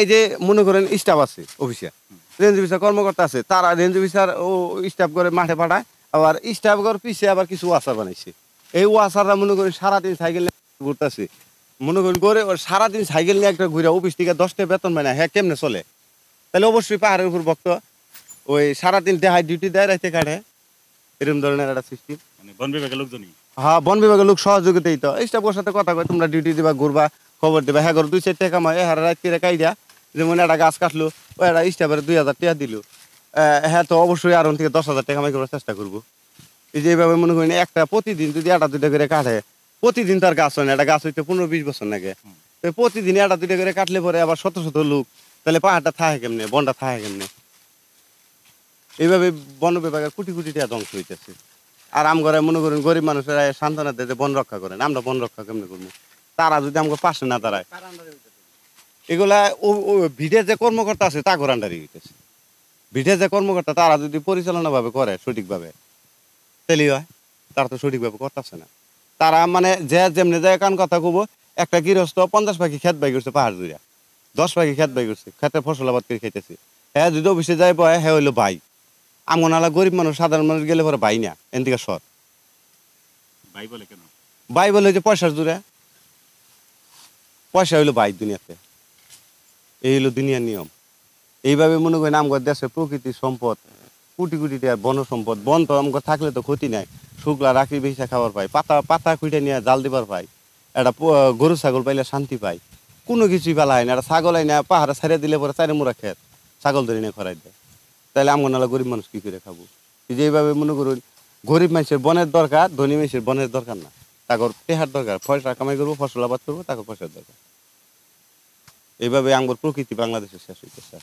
এই যে মনে করেন স্টাফ আছে অফিসে রেঞ্জ অফিসার কর্মকর্তা আছে তারা রেঞ্জ অফিসার ও স্টাফ করে মাঠে পাঠায় আবার স্টাফ ঘর পিছিয়ে আবার কিছু ওয়াসার বানাইছে এই ওয়াসাররা মনে করেন সারাদিন সাইকেল ঘুরতেছে মনে করেন করে ওর সারাদিন সাইকেল নিয়ে একটা ঘুরে অফিস থেকে দশটা বেতন মানে হ্যাঁ কেমনে চলে তাহলে অবশ্যই পাহাড়ের উপর ভক্ত ওই সারাদিন দেহায় ডিউটি দেয় রাইতে কাটে এরকম ধরনের একটা সিস্টেম মানে বন বিভাগের লোকজনই হ্যাঁ বন বিভাগের লোক সহযোগিতাই তো স্টাফের সাথে কথা কয় তোমরা ডিউটি দিবা ঘুরবা খবর দেবা হ্যাঁ ঘর দুই চার টাকা মায় হ্যাঁ কাই দেয়া যেমন একটা গাছ কাটলো ওই একটা স্টাফের দুই হাজার টাকা দিল হ্যাঁ তো অবশ্যই আর থেকে দশ হাজার টাকা আমি করার চেষ্টা করবো এই যে এইভাবে মনে করেন একটা প্রতিদিন যদি একটা দুইটা করে কাটে প্রতিদিন তার গাছ হয় না একটা গাছ হইতে পনেরো বিশ বছর লাগে তো প্রতিদিন একটা দুইটা করে কাটলে পরে আবার শত শত লোক তাহলে পাহাড়টা থাকে কেমনে বনটা থাকে কেমনে এইভাবে বন বিভাগের কোটি কোটি টাকা ধ্বংস হইতেছে আর আমগরে মনে করেন গরিব মানুষেরা সান্ত্বনা দেয় বন রক্ষা করেন আমরা বন রক্ষা কেমনে করবো তারা যদি আমাকে পাশে না দাঁড়ায় এগুলা ভিডের যে কর্মকর্তা আছে তা ঘোরান্ডারি হইতেছে ভিডের যে কর্মকর্তা তারা যদি পরিচালনাভাবে করে সঠিকভাবে তেলি হয় তারা তো সঠিকভাবে করতেছে না তারা মানে যে যেমনি যায় কান কথা কব একটা গৃহস্থ পঞ্চাশ পাখি খেত বাই করছে পাহাড় জুড়ে দশ পাখি খেত বাই করছে খেতে ফসল আবাদ করে খেতেছে হ্যাঁ যদি অফিসে যায় বয় হ্যাঁ হইলো ভাই আমনালা গরিব মানুষ সাধারণ মানুষ গেলে পরে ভাই না এন থেকে সর ভাই বলে কেন ভাই বলে যে পয়সার জুড়ে পয়সা হইলো ভাই দুনিয়াতে এই হলো দুনিয়ার নিয়ম এইভাবে মনে করেন আমার দেশে প্রকৃতি সম্পদ কুটি কুটি বন সম্পদ বন তো আমার থাকলে তো ক্ষতি নাই শুকলা রাখি বেসা খাবার পাই পাতা পাতা খুঁটে নিয়ে জাল দিবার পাই একটা গরু ছাগল পাইলে শান্তি পাই কোনো কিছুই পালা হয় না একটা ছাগল হয় না পাহাড়ে ছাড়িয়ে দিলে পরে চারে মোড়া খেত ছাগল ধরে নিয়ে খরাই দেয় তাহলে আমার নালে গরিব মানুষ কী করে খাবো যেইভাবে মনে করুন গরিব মানুষের বনের দরকার ধনী মানুষের বনের দরকার না তাকে পেহার দরকার ফসলা কামাই করবো ফসল আবাদ করবো তাকে পয়সার দরকার এইভাবে আঙ্গুর প্রকৃতি বাংলাদেশে শেষ হইতেছে